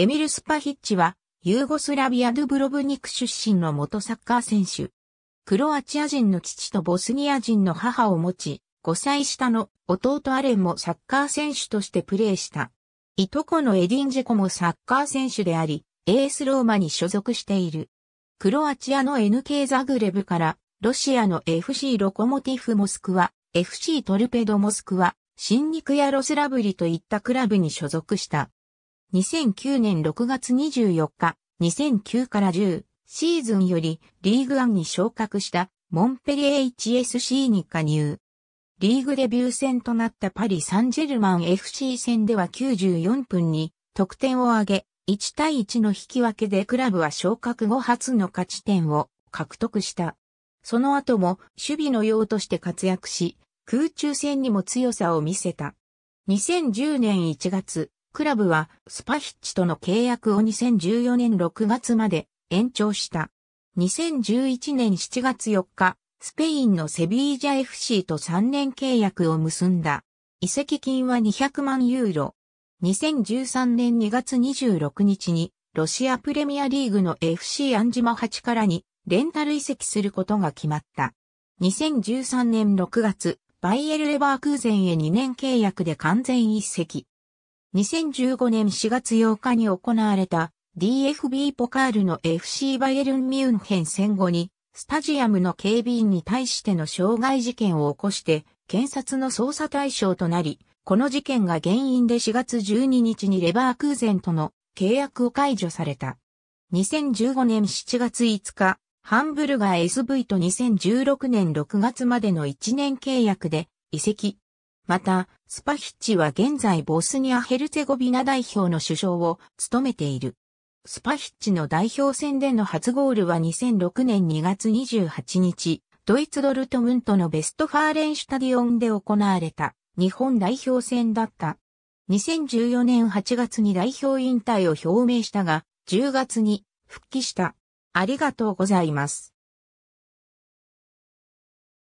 エミル・スパヒッチは、ユーゴスラビア・ドゥブロブニク出身の元サッカー選手。クロアチア人の父とボスニア人の母を持ち、5歳下の弟アレンもサッカー選手としてプレーした。いとこのエディンジェコもサッカー選手であり、エースローマに所属している。クロアチアの NK ザグレブから、ロシアの FC ロコモティフモスクワ、FC トルペドモスクワ、新肉やロスラブリといったクラブに所属した。2009年6月24日、2009から10シーズンよりリーグンに昇格したモンペリエ HSC に加入。リーグデビュー戦となったパリ・サンジェルマン FC 戦では94分に得点を挙げ、1対1の引き分けでクラブは昇格後初の勝ち点を獲得した。その後も守備の用として活躍し、空中戦にも強さを見せた。2010年1月、クラブはスパヒッチとの契約を2014年6月まで延長した。2011年7月4日、スペインのセビージャ FC と3年契約を結んだ。移籍金は200万ユーロ。2013年2月26日に、ロシアプレミアリーグの FC アンジマ8からに、レンタル移籍することが決まった。2013年6月、バイエル・レバークーゼンへ2年契約で完全移籍。2015年4月8日に行われた DFB ポカールの FC バイエルン・ミュンヘン戦後に、スタジアムの警備員に対しての傷害事件を起こして、検察の捜査対象となり、この事件が原因で4月12日にレバークーゼンとの契約を解除された。2015年7月5日、ハンブルガー SV と2016年6月までの1年契約で移籍、また、スパヒッチは現在ボスニア・ヘルツェゴビナ代表の首相を務めている。スパヒッチの代表戦での初ゴールは2006年2月28日、ドイツドルトムントのベストファーレンシュタディオンで行われた日本代表戦だった。2014年8月に代表引退を表明したが、10月に復帰した。ありがとうございます。